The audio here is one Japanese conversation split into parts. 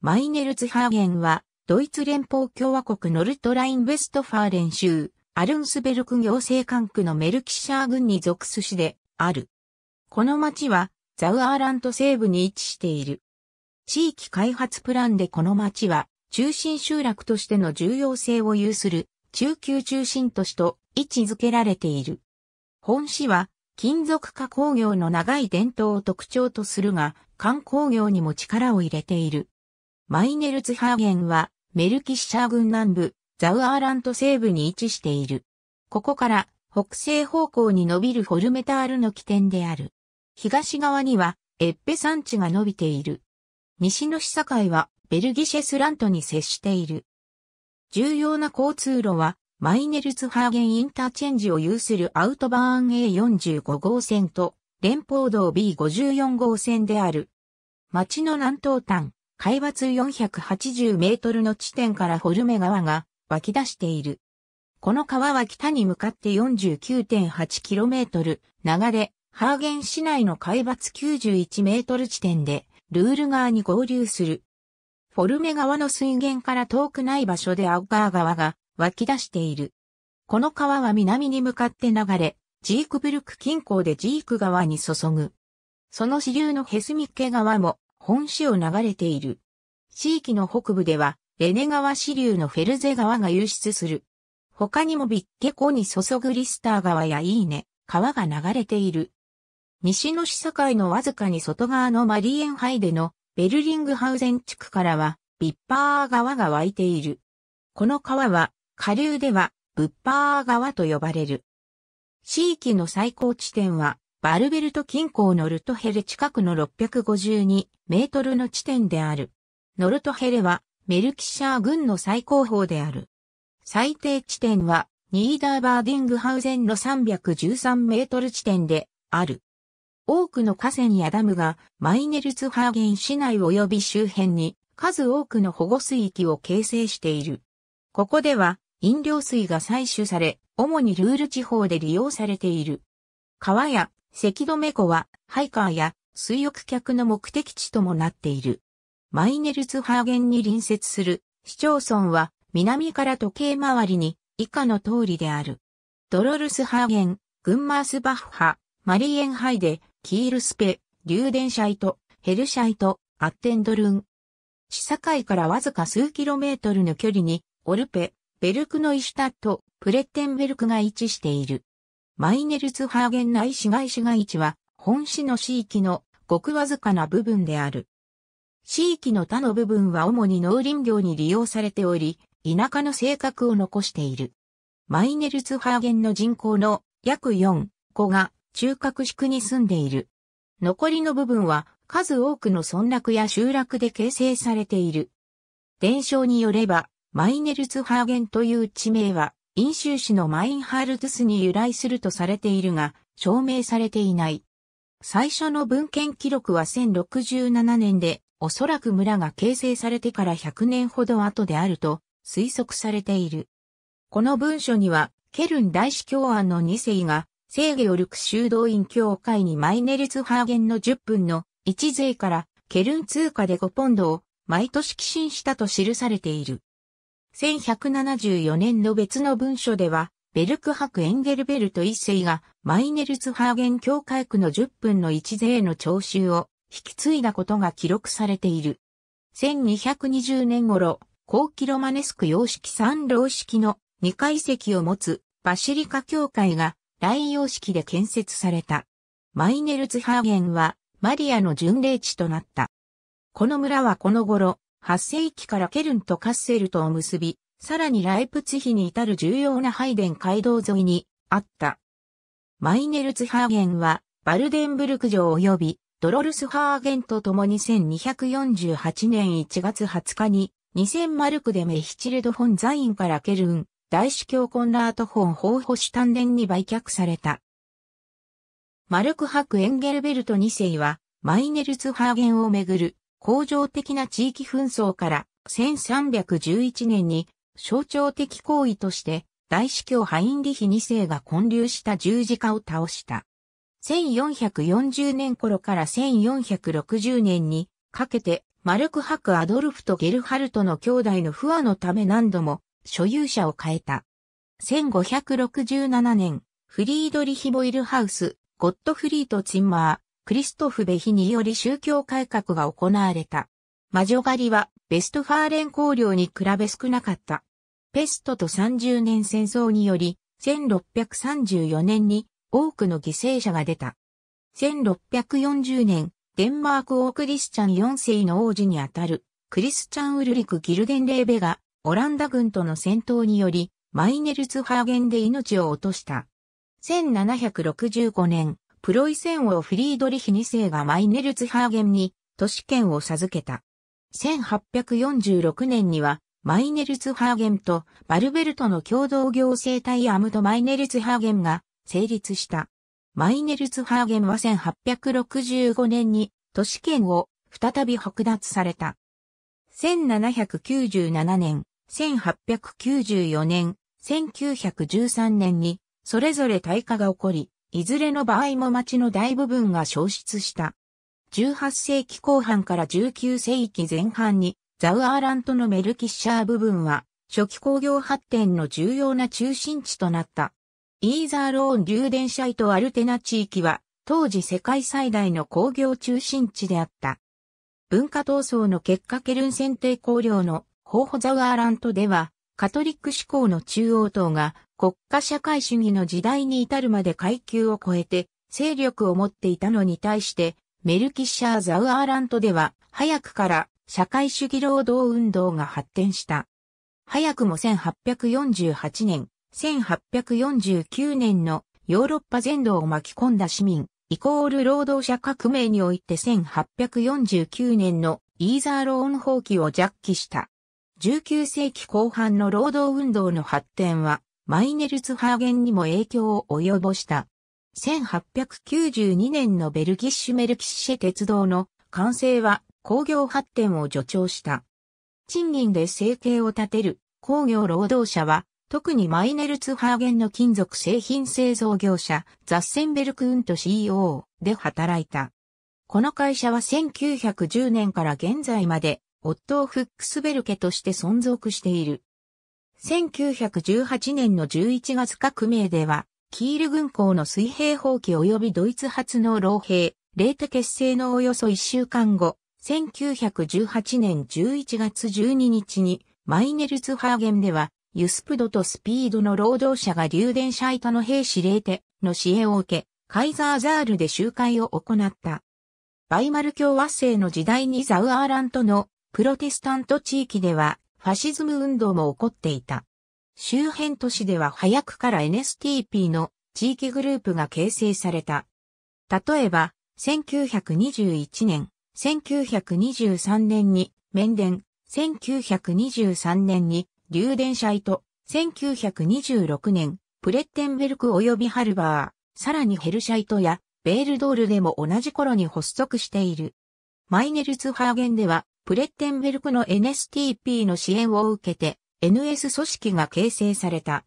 マイネルツハーゲンは、ドイツ連邦共和国ノルトライン・ウェストファーレン州、アルンスベルク行政管区のメルキシャー郡に属す市である。この町は、ザウアーラント西部に位置している。地域開発プランでこの町は、中心集落としての重要性を有する中級中心都市と位置づけられている。本市は金属加工業の長い伝統を特徴とするが、観光業にも力を入れている。マイネルツハーゲンは、メルキッシャー郡南部、ザウアーラント西部に位置している。ここから、北西方向に伸びるホルメタールの起点である。東側には、エッペ山地が伸びている。西の市境は、ベルギシェスラントに接している。重要な交通路は、マイネルツハーゲンインターチェンジを有するアウトバーン A45 号線と、連邦道 B54 号線である。町の南東端、海抜480メートルの地点からホルメ川が湧き出している。この川は北に向かって4 9 8トル、流れ、ハーゲン市内の海抜91メートル地点で、ルール川に合流する。フォルメ川の水源から遠くない場所でアッガー川が湧き出している。この川は南に向かって流れ、ジークブルク近郊でジーク川に注ぐ。その支流のヘスミッケ川も本市を流れている。地域の北部では、レネ川支流のフェルゼ川が流出する。他にもビッケ湖に注ぐリスター川やイーネ、川が流れている。西の市境のわずかに外側のマリエンハイデのベルリングハウゼン地区からは、ビッパー川が湧いている。この川は、下流では、ブッパー川と呼ばれる。地域の最高地点は、バルベルト近郊のルトヘレ近くの652メートルの地点である。ノルトヘレはメルキシャー郡の最高峰である。最低地点はニーダーバーディングハウゼンの313メートル地点である。多くの河川やダムがマイネルツハーゲン市内及び周辺に数多くの保護水域を形成している。ここでは飲料水が採取され、主にルール地方で利用されている。川や赤戸め湖は、ハイカーや水浴客の目的地ともなっている。マイネルツハーゲンに隣接する市町村は、南から時計回りに以下の通りである。ドロルスハーゲン、グンマースバッハ、マリエンハイデ、キールスペ、リューデンシャイト、ヘルシャイト、アッテンドルン。市境からわずか数キロメートルの距離に、オルペ、ベルクのイシュタット、プレッテンベルクが位置している。マイネルツハーゲン内市街市街地は、本市の市域のごくわずかな部分である。地域の他の部分は主に農林業に利用されており、田舎の性格を残している。マイネルツハーゲンの人口の約4個が中核地区に住んでいる。残りの部分は数多くの村落や集落で形成されている。伝承によれば、マイネルツハーゲンという地名は、飲州市のマインハルトゥスに由来するとされているが、証明されていない。最初の文献記録は1067年で、おそらく村が形成されてから100年ほど後であると推測されている。この文書には、ケルン大司教案の2世が、聖ゲオルク修道院教会にマイネルツハーゲンの10分の1税からケルン通貨で5ポンドを毎年寄進したと記されている。1174年の別の文書では、ベルク博エンゲルベルト一世がマイネルツハーゲン教会区の10分の1税の徴収を引き継いだことが記録されている。1220年頃、後期ロマネスク様式三老式の2階席を持つバシリカ教会が来様式で建設された。マイネルツハーゲンはマリアの巡礼地となった。この村はこの頃、8世紀からケルンとカッセルとを結び、さらにライプツヒに至る重要なハイデン街道沿いにあった。マイネルツハーゲンは、バルデンブルク城及び、ドロルスハーゲンと共に1248年1月20日に、2000マルクでメヒチルド・フォン・ザインからケルン、大司教コンラート・フォン・ホーホシ丹田に売却された。マルク・ハク・エンゲルベルト2世は、マイネルツハーゲンをめぐる恒常的な地域紛争から1311年に象徴的行為として大司教ハインリヒ2世が混流した十字架を倒した。1440年頃から1460年にかけてマルクハク・アドルフとゲルハルトの兄弟の不和のため何度も所有者を変えた。1567年、フリードリヒ・ボイルハウス、ゴットフリート・ツィンマー、クリストフ・ベヒにより宗教改革が行われた。魔女狩りはベストファーレン公領に比べ少なかった。ペストと30年戦争により、1634年に多くの犠牲者が出た。1640年、デンマーク王クリスチャン4世の王子にあたる、クリスチャン・ウルリク・ギルデン・レーベが、オランダ軍との戦闘により、マイネルツハーゲンで命を落とした。1765年、プロイセン王フリードリヒ2世がマイネルツハーゲンに都市圏を授けた。1846年には、マイネルツハーゲンとバルベルトの共同行政体アムドマイネルツハーゲンが成立した。マイネルツハーゲンは1865年に都市圏を再び剥奪された。1797年、1894年、1913年にそれぞれ大化が起こり、いずれの場合も町の大部分が消失した。18世紀後半から19世紀前半にザウアーラントのメルキッシャー部分は初期工業発展の重要な中心地となった。イーザーローン・リューデンシャイト・アルテナ地域は当時世界最大の工業中心地であった。文化闘争の結果ケルン選定工業の候補ザウアーラントではカトリック志向の中央党が国家社会主義の時代に至るまで階級を超えて勢力を持っていたのに対して、メルキッシャー・ザウアーラントでは、早くから社会主義労働運動が発展した。早くも1848年、1849年のヨーロッパ全土を巻き込んだ市民、イコール労働者革命において1849年のイーザーローン放棄を弱気した。19世紀後半の労働運動の発展は、マイネルツハーゲンにも影響を及ぼした。1892年のベルギッシュメルキッシェ鉄道の完成は工業発展を助長した。賃金で生計を立てる工業労働者は、特にマイネルツハーゲンの金属製品製造業者、ザッセンベルクウント CEO で働いた。この会社は1910年から現在まで、オットー・フックスベルケとして存続している。1918年の11月革命では、キール軍港の水平放棄及びドイツ発の老兵、レーテ結成のおよそ1週間後、1918年11月12日に、マイネルツハーゲンでは、ユスプドとスピードの労働者が流電シャイトの兵士レーテの支援を受け、カイザーザールで集会を行った。バイマル共和制の時代にザウアーラントのプロテスタント地域ではファシズム運動も起こっていた。周辺都市では早くから NSTP の地域グループが形成された。例えば、1921年、1923年に面電、1923年に流電車糸、1926年、プレッテンベルク及びハルバー、さらにヘルシャイトやベールドールでも同じ頃に発足している。マイネルツハーゲンではプレッテンベルクの NSTP の支援を受けて NS 組織が形成された。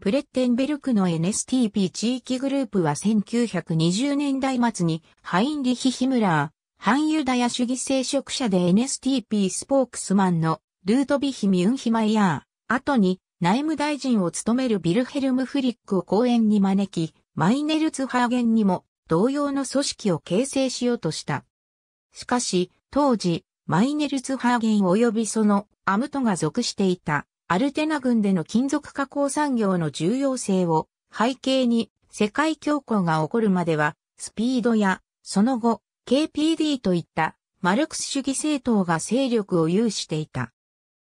プレッテンベルクの NSTP 地域グループは1920年代末にハインリヒ・ヒムラー、反ユダヤ主義聖職者で NSTP スポークスマンのルートビヒ・ミュンヒマイヤー、後に内務大臣を務めるビルヘルム・フリックを講演に招き、マイネルツハーゲンにも同様の組織を形成しようとした。しかし、当時、マイネルツハーゲン及びそのアムトが属していたアルテナ軍での金属加工産業の重要性を背景に世界恐慌が起こるまではスピードやその後 KPD といったマルクス主義政党が勢力を有していた。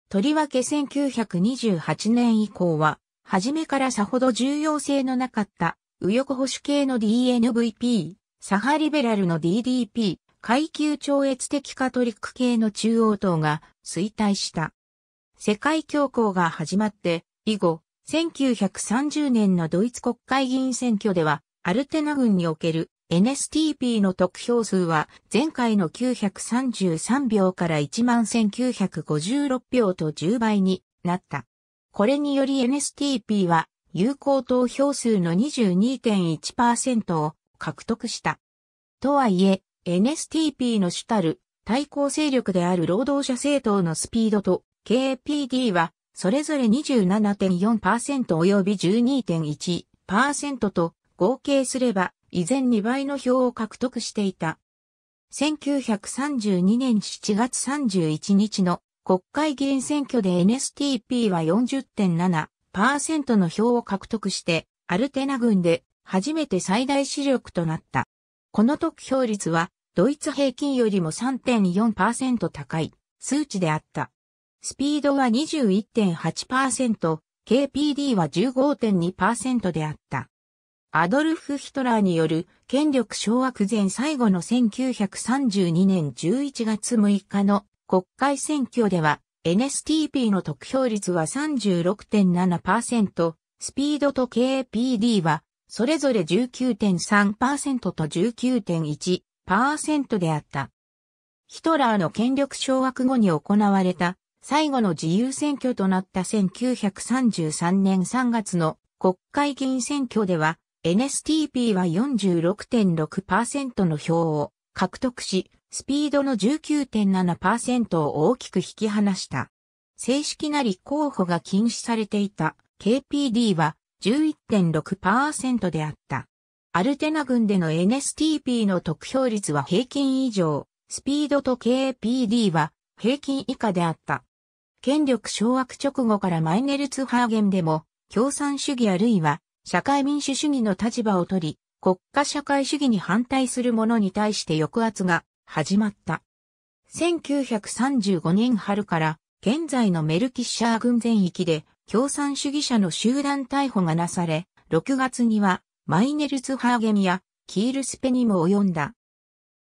とりわけ1928年以降は、初めからさほど重要性のなかった右翼保守系の DNVP、サハリベラルの DDP、階級超越的カトリック系の中央党が衰退した。世界恐慌が始まって、以後、1930年のドイツ国会議員選挙では、アルテナ軍における NSTP の得票数は前回の933票から11,956票と10倍になった。これにより NSTP は有効投票数の22.1%を獲得した。とはいえ、NSTP の主たる対抗勢力である労働者政党のスピードと KPD はそれぞれ27.4%及び12.1%と合計すれば依然2倍の票を獲得していた。1932年7月31日の国会議員選挙で NSTP は40.7%の票を獲得して、アルテナ軍で初めて最大視力となった。この得票率はドイツ平均よりも3.4%高い数値であった。スピードは21.8%、KPD は15.2%であった。アドルフ・ヒトラーによる権力掌握前最後の1932年11月6日の国会選挙では NSTP の得票率は36.7%、スピードと KPD はそれぞれ19.3%と19.1、パーセントであった。ヒトラーの権力掌握後に行われた最後の自由選挙となった1933年3月の国会議員選挙では NSTP は46.6%の票を獲得し、スピードの19.7%を大きく引き離した。正式な立候補が禁止されていた KPD は11.6%であった。アルテナ群での NSTP の得票率は平均以上、スピードと KPD は平均以下であった。権力掌握直後からマイネルツハーゲンでも、共産主義あるいは社会民主主義の立場を取り、国家社会主義に反対する者に対して抑圧が始まった。1935年春から現在のメルキッシャー軍全域で共産主義者の集団逮捕がなされ、6月にはマイネルツハーゲンやキールスペにも及んだ。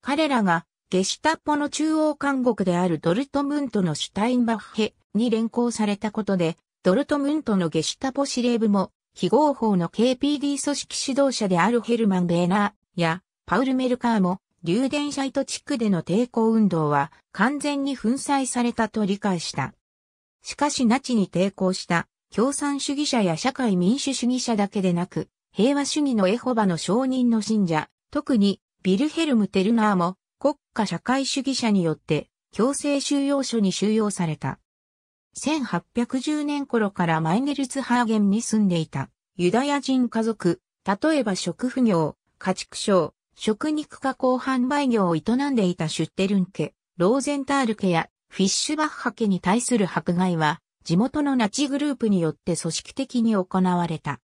彼らがゲシュタッポの中央監獄であるドルトムントのシュタインバッヘに連行されたことで、ドルトムントのゲシュタポ司令部も、非合法の KPD 組織指導者であるヘルマン・ベーナーやパウル・メルカーも、流電シャイト地区での抵抗運動は完全に粉砕されたと理解した。しかしナチに抵抗した共産主義者や社会民主主義者だけでなく、平和主義のエホバの証人の信者、特にビルヘルム・テルナーも国家社会主義者によって強制収容所に収容された。1810年頃からマイネルツハーゲンに住んでいたユダヤ人家族、例えば食不業、家畜商、食肉加工販売業を営んでいたシュッテルン家、ローゼンタール家やフィッシュバッハ家に対する迫害は地元のナチグループによって組織的に行われた。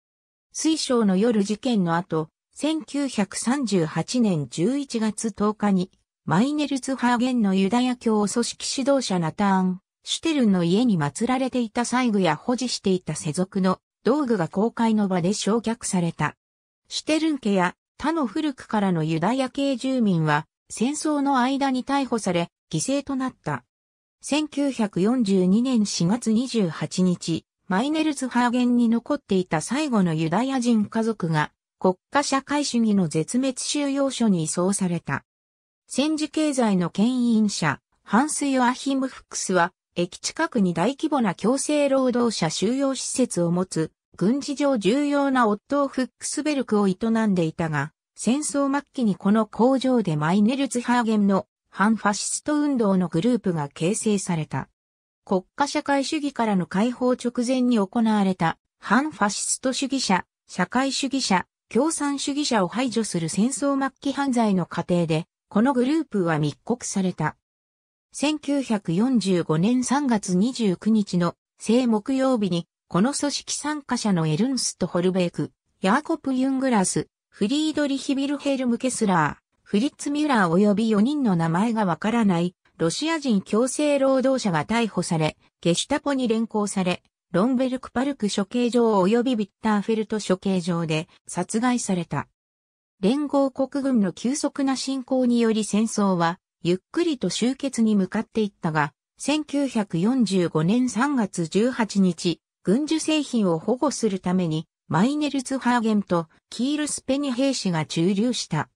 水晶の夜事件の後、1938年11月10日に、マイネルツハーゲンのユダヤ教組織指導者ナターン、シュテルンの家に祀られていた細具や保持していた世俗の道具が公開の場で焼却された。シュテルン家や他の古くからのユダヤ系住民は戦争の間に逮捕され犠牲となった。1942年4月28日、マイネルズハーゲンに残っていた最後のユダヤ人家族が国家社会主義の絶滅収容所に移送された。戦時経済の牽引者、ハンス・ヨアヒム・フックスは、駅近くに大規模な強制労働者収容施設を持つ、軍事上重要な夫フックスベルクを営んでいたが、戦争末期にこの工場でマイネルツハーゲンの反ファシスト運動のグループが形成された。国家社会主義からの解放直前に行われた反ファシスト主義者、社会主義者、共産主義者を排除する戦争末期犯罪の過程で、このグループは密告された。1945年3月29日の正木曜日に、この組織参加者のエルンスト・ホルベーク、ヤーコプ・ユングラス、フリードリヒ・ビルヘルム・ケスラー、フリッツ・ミュラー及び4人の名前がわからないロシア人強制労働者が逮捕され、ゲシュタポに連行され、ロンベルクパルク処刑場及びビッターフェルト処刑場で殺害された。連合国軍の急速な侵攻により戦争は、ゆっくりと終結に向かっていったが、1945年3月18日、軍需製品を保護するために、マイネルツハーゲンとキールスペに兵士が駐留した。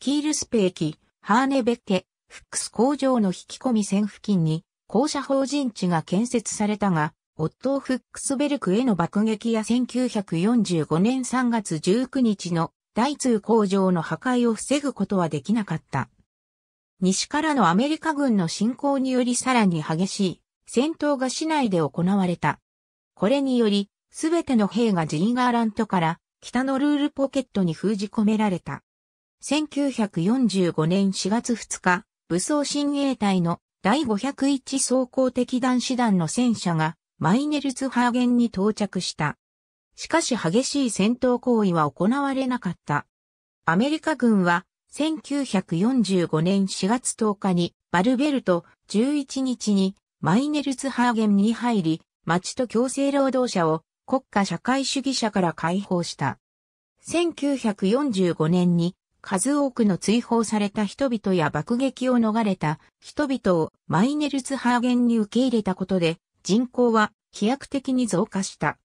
キールスペ駅、ハーネベッケ、フックス工場の引き込み線付近に、校舎法人地が建設されたが、オットー・フックスベルクへの爆撃や1945年3月19日の大通工場の破壊を防ぐことはできなかった。西からのアメリカ軍の侵攻によりさらに激しい戦闘が市内で行われた。これにより、すべての兵がジンガーラントから北のルールポケットに封じ込められた。1945年4月2日、武装親衛隊の第501装甲敵弾師団の戦車がマイネルツハーゲンに到着した。しかし激しい戦闘行為は行われなかった。アメリカ軍は1945年4月10日にバルベルト11日にマイネルツハーゲンに入り、町と強制労働者を国家社会主義者から解放した。1945年に数多くの追放された人々や爆撃を逃れた人々をマイネルツハーゲンに受け入れたことで人口は飛躍的に増加した。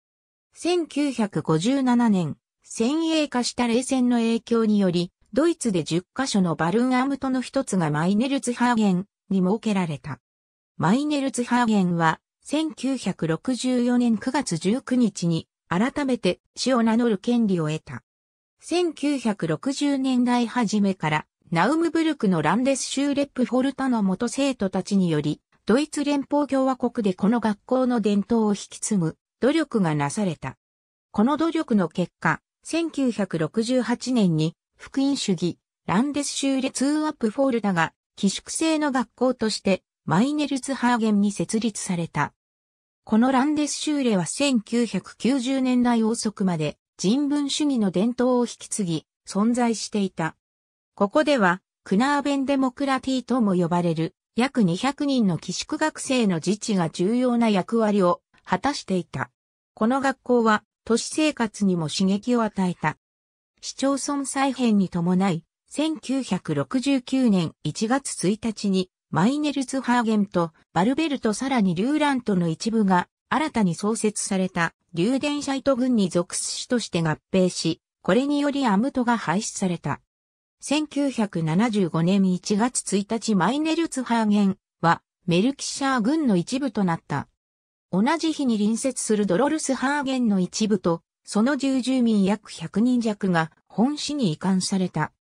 1957年、先鋭化した冷戦の影響により、ドイツで10カ所のバルンアムトの一つがマイネルツハーゲンに設けられた。マイネルツハーゲンは、1964年9月19日に改めて死を名乗る権利を得た。1960年代初めから、ナウムブルクのランデスシューレップフォルタの元生徒たちにより、ドイツ連邦共和国でこの学校の伝統を引き継ぐ努力がなされた。この努力の結果、1968年に福音主義、ランデスシューレツーアップフォルタが寄宿制の学校としてマイネルツハーゲンに設立された。このランデスシューレは1990年代遅くまで人文主義の伝統を引き継ぎ、存在していた。ここでは、クナーベンデモクラティとも呼ばれる、約200人の寄宿学生の自治が重要な役割を果たしていた。この学校は、都市生活にも刺激を与えた。市町村再編に伴い、1969年1月1日に、マイネルツハーゲンとバルベルトさらにリューラントの一部が新たに創設された流電シャイト軍に属す市として合併し、これによりアムトが廃止された。1975年1月1日マイネルツハーゲンはメルキシャー軍の一部となった。同じ日に隣接するドロルスハーゲンの一部と、その住住民約100人弱が本市に移管された。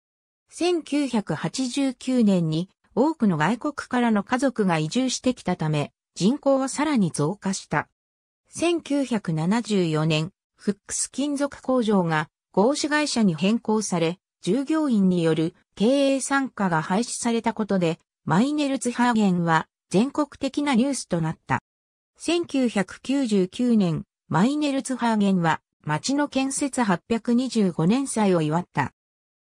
1989年に多くの外国からの家族が移住してきたため、人口はさらに増加した。1974年、フックス金属工場が合資会社に変更され、従業員による経営参加が廃止されたことで、マイネルツハーゲンは全国的なニュースとなった。1999年、マイネルツハーゲンは町の建設825年祭を祝った。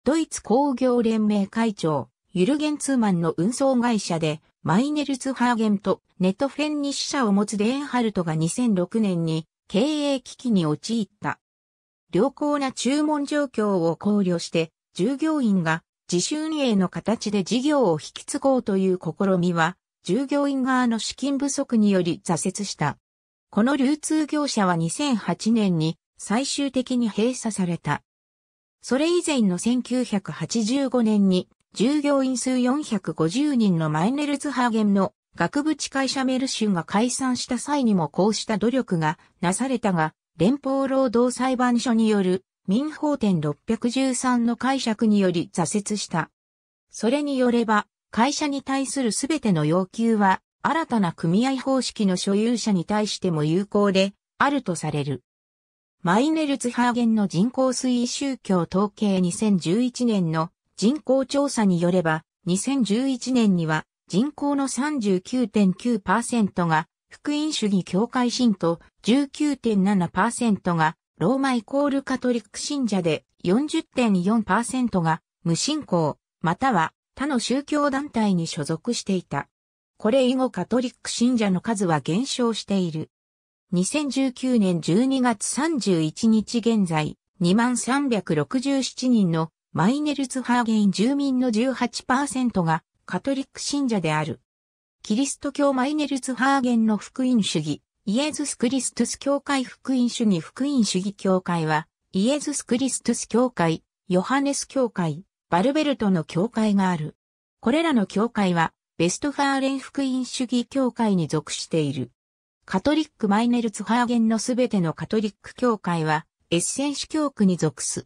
ドイツ工業連盟会長、ユルゲンツーマンの運送会社で、マイネルツハーゲンとネットフェンに支社を持つデーンハルトが2006年に経営危機に陥った。良好な注文状況を考慮して、従業員が自主運営の形で事業を引き継ごうという試みは、従業員側の資金不足により挫折した。この流通業者は2008年に最終的に閉鎖された。それ以前の1985年に従業員数450人のマイネルズハーゲンの学部地会社メルシュが解散した際にもこうした努力がなされたが、連邦労働裁判所による民法典613の解釈により挫折した。それによれば、会社に対するすべての要求は、新たな組合方式の所有者に対しても有効であるとされる。マイネルツハーゲンの人口推移宗教統計2011年の人口調査によれば、2011年には人口の39.9%が福音主義教会信徒、19.7%がローマイコールカトリック信者で40.4%が無信仰、または他の宗教団体に所属していた。これ以後カトリック信者の数は減少している。2019年12月31日現在、2367人のマイネルツハーゲン住民の18%がカトリック信者である。キリスト教マイネルツハーゲンの福音主義、イエズス・クリストス教会福音主義福音主義教会は、イエズス・クリストス教会、ヨハネス教会、バルベルトの教会がある。これらの教会は、ベストファーレン福音主義教会に属している。カトリックマイネルツハーゲンのすべてのカトリック教会は、エッセンュ教区に属す。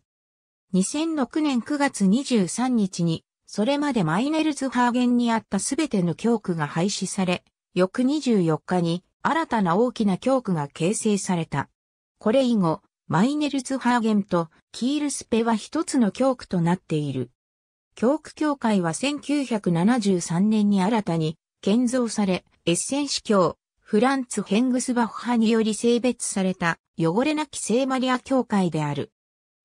2006年9月23日に、それまでマイネルズハーゲンにあったすべての教区が廃止され、翌24日に新たな大きな教区が形成された。これ以後、マイネルズハーゲンとキールスペは一つの教区となっている。教区教会は1973年に新たに建造され、エッセン司教、フランツ・ヘングスバッハにより性別された汚れなき聖マリア教会である。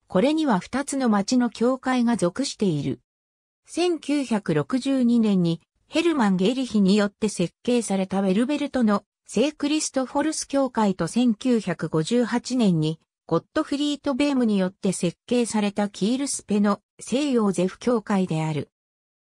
これには二つの町の教会が属している。1962年にヘルマン・ゲリヒによって設計されたウェルベルトの聖クリストフォルス教会と1958年にゴットフリート・ベームによって設計されたキールスペの西洋ゼフ教会である。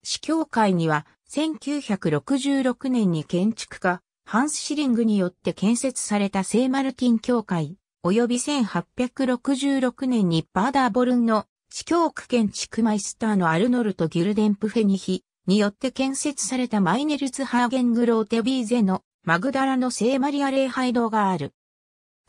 市教会には1966年に建築家ハンス・シリングによって建設された聖マルティン教会及び1866年にバーダーボルンの司教区建築マイスターのアルノルト・ギルデンプフェニヒによって建設されたマイネルツ・ハーゲングローテビーゼのマグダラの聖マリア礼拝堂がある。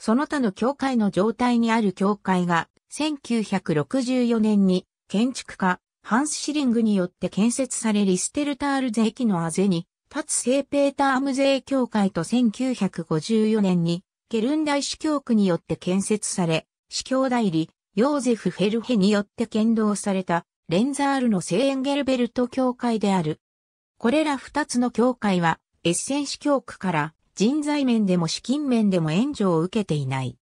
その他の教会の状態にある教会が1964年に建築家ハンス・シリングによって建設されリステルタールゼ駅のあぜに立つ聖ペータームゼ教会と1954年にケルン大司教区によって建設され、司教代理、ヨーゼフ・フェルヘによって建造された、レンザールの聖エンゲルベルト教会である。これら二つの教会は、エッセン司教区から人材面でも資金面でも援助を受けていない。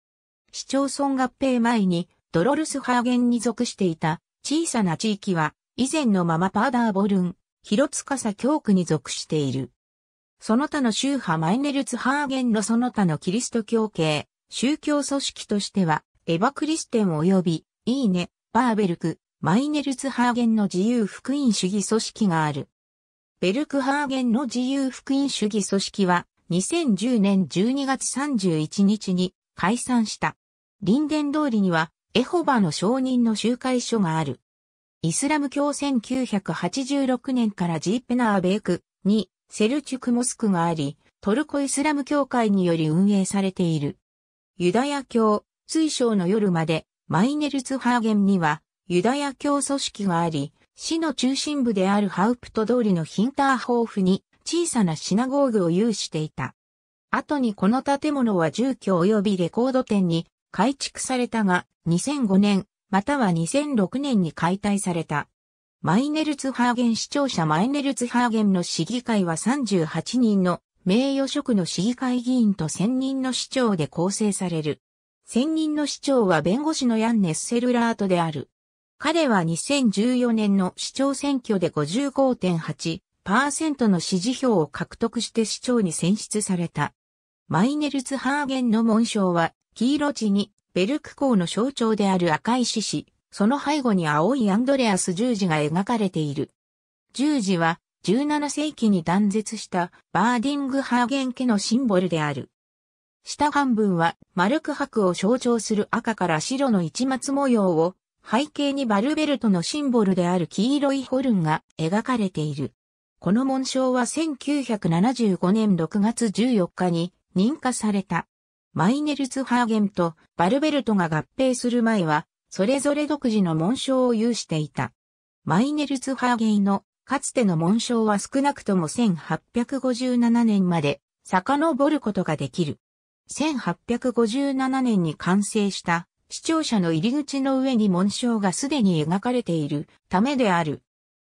市町村合併前にドロルスハーゲンに属していた小さな地域は以前のままパーダーボルン、広塚佐教区に属している。その他の宗派マイネルツハーゲンのその他のキリスト教系、宗教組織としては、エヴァクリステン及び、いいね、バーベルク、マイネルツハーゲンの自由福音主義組織がある。ベルクハーゲンの自由福音主義組織は、2010年12月31日に解散した。林伝通りには、エホバの証人の集会所がある。イスラム教1986年からジーペナーベークにセルチュクモスクがあり、トルコイスラム教会により運営されている。ユダヤ教、水晶の夜まで、マイネルツハーゲンには、ユダヤ教組織があり、市の中心部であるハウプト通りのヒンターホーフに小さなシナゴーグを有していた。後にこの建物は住居及びレコード店に改築されたが、2005年、または2006年に解体された。マイネルツハーゲン市庁舎マイネルツハーゲンの市議会は38人の名誉職の市議会議員と1000人の市長で構成される。1000人の市長は弁護士のヤンネスセルラートである。彼は2014年の市長選挙で55.8%の支持票を獲得して市長に選出された。マイネルツハーゲンの紋章は黄色地にベルク港の象徴である赤い獅子、その背後に青いアンドレアス十字が描かれている。十字は17世紀に断絶したバーディングハーゲン家のシンボルである。下半分は丸く白を象徴する赤から白の市松模様を背景にバルベルトのシンボルである黄色いホルンが描かれている。この紋章は1975年6月14日に認可された。マイネルズ・ハーゲンとバルベルトが合併する前はそれぞれ独自の紋章を有していた。マイネルツハーゲイのかつての紋章は少なくとも1857年まで遡ることができる。1857年に完成した視聴者の入り口の上に紋章がすでに描かれているためである。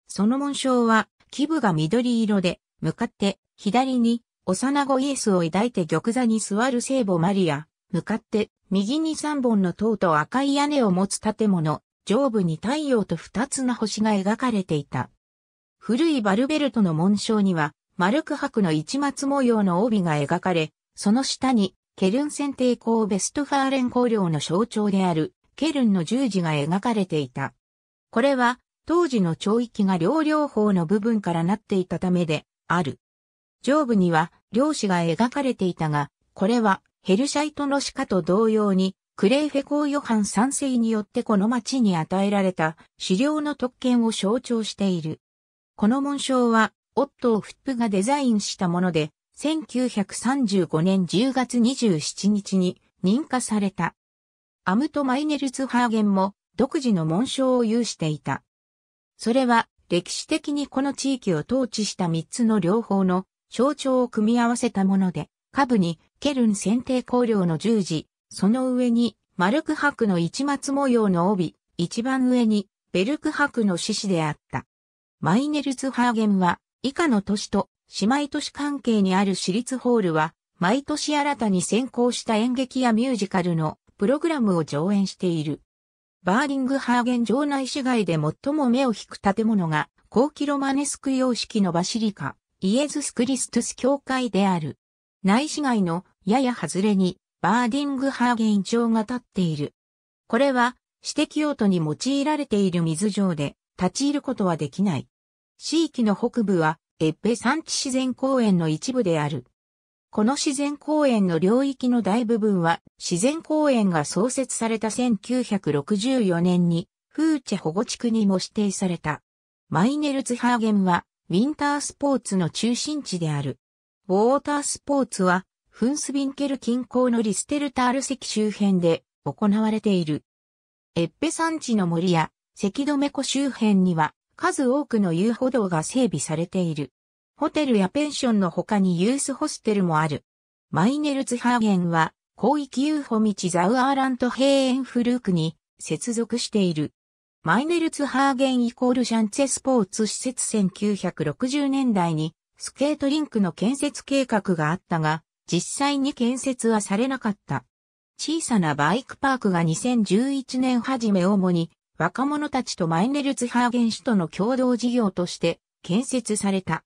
その紋章は、基部が緑色で、向かって左に幼子イエスを抱いて玉座に座る聖母マリア、向かって右に3本の塔と赤い屋根を持つ建物、上部に太陽と2つの星が描かれていた。古いバルベルトの紋章には、丸く白の市松模様の帯が描かれ、その下に、ケルン選定校ベストファーレン公領の象徴である、ケルンの十字が描かれていた。これは、当時の長域が両両方の部分からなっていたためで、ある。上部には、漁師が描かれていたが、これは、ヘルシャイトの鹿と同様に、クレイフェ公ヨハン三世によってこの町に与えられた狩猟の特権を象徴している。この紋章は、オットー・フップがデザインしたもので、1935年10月27日に認可された。アムト・マイネルツ・ハーゲンも独自の紋章を有していた。それは歴史的にこの地域を統治した3つの両方の象徴を組み合わせたもので、下部にケルン選定香料の十字、その上に、マルク博の市松模様の帯、一番上に、ベルク博の獅子であった。マイネルズハーゲンは、以下の都市と姉妹都市関係にある私立ホールは、毎年新たに先行した演劇やミュージカルのプログラムを上演している。バーリングハーゲン城内市街で最も目を引く建物が、高キロマネスク様式のバシリカ、イエズスクリストス教会である。内市街のやや外れにバーディングハーゲン町が立っている。これは私的用途に用いられている水上で立ち入ることはできない。地域の北部はエッペ山地自然公園の一部である。この自然公園の領域の大部分は自然公園が創設された1964年にフーチェ保護地区にも指定された。マイネルツハーゲンはウィンタースポーツの中心地である。ウォータースポーツは、フンスビンケル近郊のリステルタール石周辺で行われている。エッペ山地の森や関メ湖周辺には数多くの遊歩道が整備されている。ホテルやペンションの他にユースホステルもある。マイネルツハーゲンは広域遊歩道ザウアーラント平園フルークに接続している。マイネルツハーゲンイコールシャンツェスポーツ施設1960年代にスケートリンクの建設計画があったが、実際に建設はされなかった。小さなバイクパークが2011年初め主に若者たちとマイネルツハーゲン市との共同事業として建設された。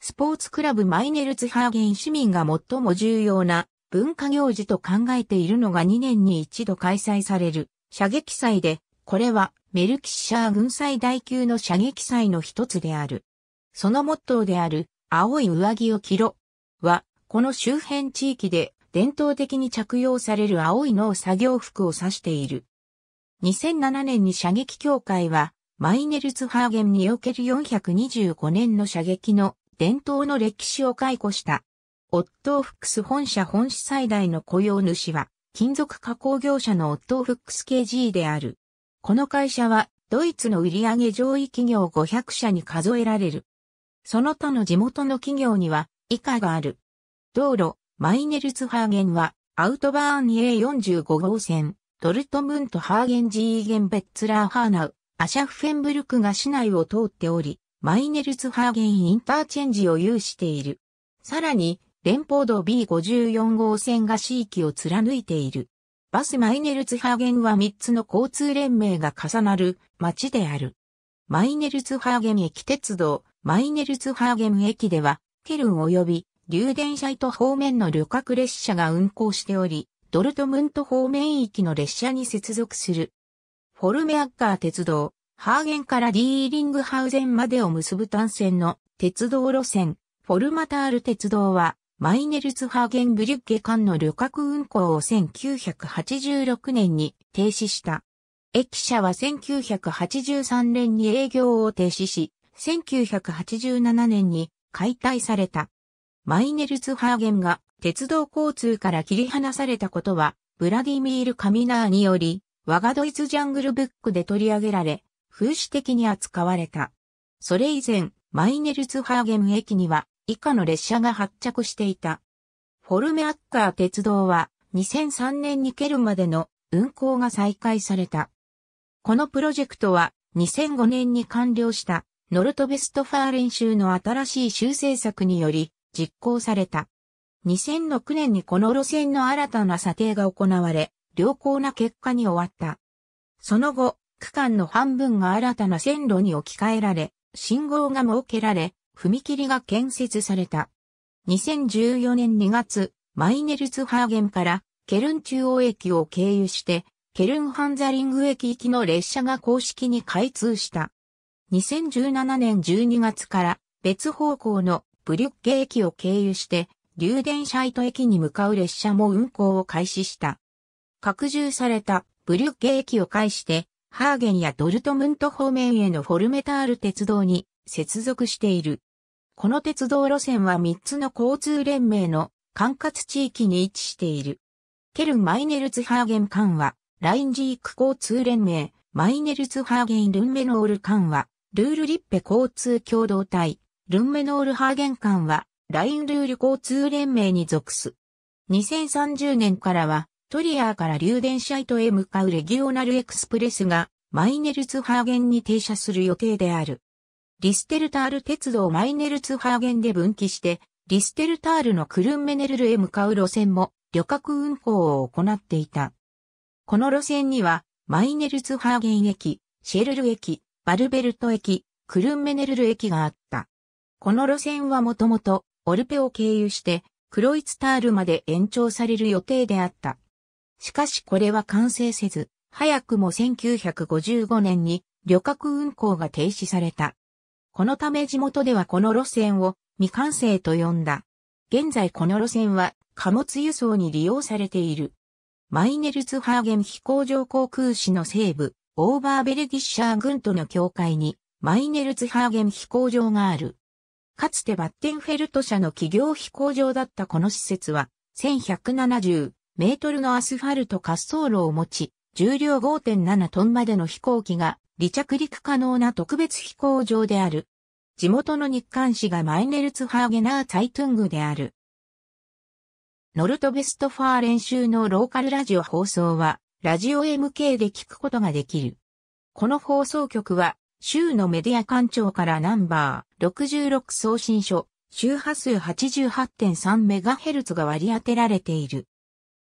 スポーツクラブマイネルツハーゲン市民が最も重要な文化行事と考えているのが2年に一度開催される射撃祭で、これはメルキッシャー軍祭大級の射撃祭の一つである。そのモットーである青い上着を着ろは、この周辺地域で伝統的に着用される青いを作業服を指している。2007年に射撃協会は、マイネルツハーゲンにおける425年の射撃の伝統の歴史を解雇した。オットーフックス本社本市最大の雇用主は、金属加工業者のオットーフックス KG である。この会社は、ドイツの売上上位企業500社に数えられる。その他の地元の企業には以下がある。道路、マイネルツハーゲンは、アウトバーン A45 号線、ドルトムントハーゲンジーゲンベッツラーハーナウ、アシャフェンブルクが市内を通っており、マイネルツハーゲンインターチェンジを有している。さらに、連邦道 B54 号線が市域を貫いている。バスマイネルツハーゲンは3つの交通連盟が重なる町である。マイネルツハーゲン駅鉄道、マイネルツハーゲン駅では、ケルン及び、流電車ト方面の旅客列車が運行しており、ドルトムント方面域の列車に接続する。フォルメアッカー鉄道、ハーゲンからディーリングハウゼンまでを結ぶ単線の鉄道路線、フォルマタール鉄道は、マイネルツハーゲンブリュッゲ間の旅客運行を1986年に停止した。駅舎は1983年に営業を停止し、1987年に解体された。マイネルツハーゲンが鉄道交通から切り離されたことは、ブラディミール・カミナーにより、我がドイツジャングルブックで取り上げられ、風刺的に扱われた。それ以前、マイネルツハーゲン駅には以下の列車が発着していた。フォルメアッカー鉄道は2003年にケルまでの運行が再開された。このプロジェクトは2005年に完了した。ノルトベストファーレン州の新しい修正策により実行された。2006年にこの路線の新たな査定が行われ、良好な結果に終わった。その後、区間の半分が新たな線路に置き換えられ、信号が設けられ、踏切が建設された。2014年2月、マイネルツハーゲンからケルン中央駅を経由して、ケルンハンザリング駅行きの列車が公式に開通した。2017年12月から別方向のブリュッケ駅を経由して、リューデンシャイト駅に向かう列車も運行を開始した。拡充されたブリュッケ駅を介して、ハーゲンやドルトムント方面へのフォルメタール鉄道に接続している。この鉄道路線は3つの交通連盟の管轄地域に位置している。ケルン・マイネルツ・ハーゲン間は、ラインジーク交通連盟、マイネルツ・ハーゲン・ルンメノール間は、ルールリッペ交通共同体、ルンメノールハーゲン間は、ラインルール交通連盟に属す。2030年からは、トリアーから流電車トへ向かうレギオナルエクスプレスが、マイネルツハーゲンに停車する予定である。リステルタール鉄道マイネルツハーゲンで分岐して、リステルタールのクルンメネルルへ向かう路線も、旅客運行を行っていた。この路線には、マイネルツハーゲン駅、シェルル駅、バルベルト駅、クルンメネルル駅があった。この路線はもともと、オルペを経由して、クロイツタールまで延長される予定であった。しかしこれは完成せず、早くも1955年に旅客運行が停止された。このため地元ではこの路線を未完成と呼んだ。現在この路線は貨物輸送に利用されている。マイネルツハーゲン飛行場航空士の西部、オーバーベルギッシャー軍との境界にマイネルツハーゲン飛行場がある。かつてバッテンフェルト社の企業飛行場だったこの施設は、1170メートルのアスファルト滑走路を持ち、重量5.7トンまでの飛行機が離着陸可能な特別飛行場である。地元の日刊紙がマイネルツハーゲナー・ツァイトングである。ノルトベストファー練習のローカルラジオ放送は、ラジオ MK で聞くことができる。この放送局は、州のメディア官庁からナンバー66送信所、周波数 88.3MHz が割り当てられている。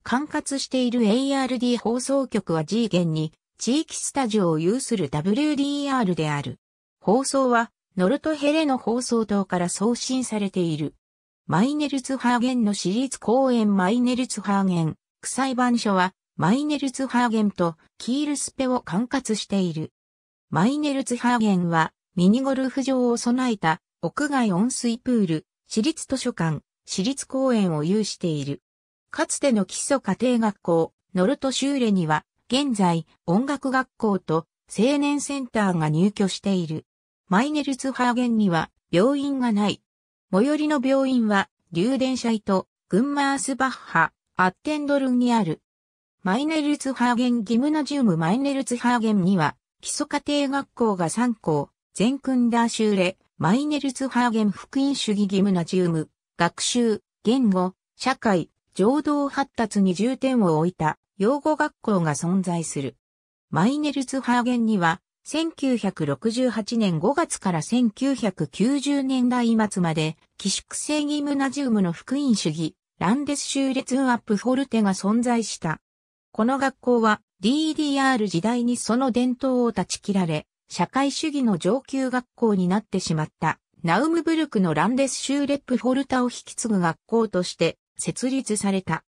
管轄している ARD 放送局は G 限に、地域スタジオを有する WDR である。放送は、ノルトヘレの放送塔から送信されている。マイネルツハーゲンの私立公園マイネルツハーゲン、区裁判所は、マイネルツハーゲンとキールスペを管轄している。マイネルツハーゲンはミニゴルフ場を備えた屋外温水プール、私立図書館、私立公園を有している。かつての基礎家庭学校、ノルトシューレには現在音楽学校と青年センターが入居している。マイネルツハーゲンには病院がない。最寄りの病院は、流電車イグ群馬アスバッハ、アッテンドルンにある。マイネルツハーゲンギムナジウムマイネルツハーゲンには、基礎家庭学校が3校、ゼンクンダーシューレ、マイネルツハーゲン福音主義ギムナジウム、学習、言語、社会、情動発達に重点を置いた、養護学校が存在する。マイネルツハーゲンには、1968年5月から1990年代末まで、寄宿制ギムナジウムの福音主義、ランデス州列アップフォルテが存在した。この学校は DDR 時代にその伝統を断ち切られ、社会主義の上級学校になってしまったナウムブルクのランデスシューレップフォルタを引き継ぐ学校として設立された。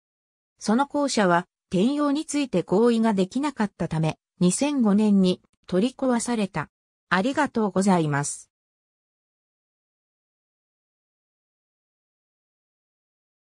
その校舎は転用について合意ができなかったため、2005年に取り壊された。ありがとうございます。